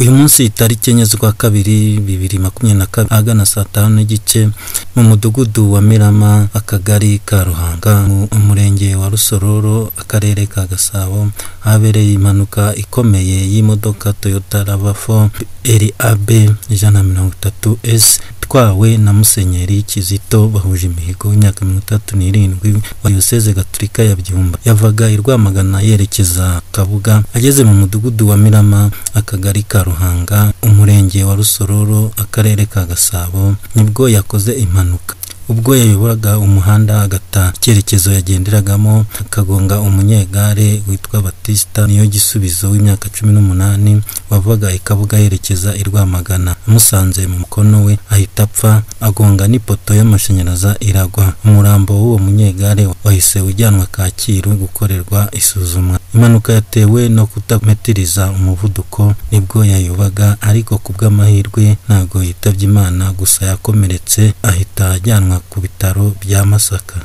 uyu munsi itariki enye z'ukwa kabiri bibiri makumyabiri na kabiri ahagana saa tanu n'igice mu mudugudu wa mirama akagari ka ruhanga mu murenge wa rusororo akarere ka gasabo habereye impanuka ikomeye y'imodoka toyota ravafo eri abe ijana na mirongo itatu esi itwawe na musenyeri kizito bahuje imihigo imyaka mirongo itatu n'irindwi wa diyoseze gaturika ya byumba yavaga i rwamagana yerekeza kabuga ageze mu mudugudu wa mirama akagari ka Ruhanga umurenge wa Rusororo akarere ka Gasabo nibwo yakoze impanuka ubwo yayoboraga umuhanda agata icyerekezo yagenderagamo akagonga umunyegare witwa Batista niyo gisubizo w'imyaka cumi n'umunani wavaga ikabuga yerekeza i Rwamagana amusanze mu mukono we ahita apfa agonga n'ipoto y'amashanyarazi iragwa umurambo w'uwo munyegare wahise ujyanwa Kacyiru gukorerwa isuzumwa impanuka yatewe no kutametiriza umuvuduko nibwo yayobaga ariko ku bw'amahirwe ntago yitabye imana gusa yakomeretse ahita ajyanwa ku bitaro bya Masaka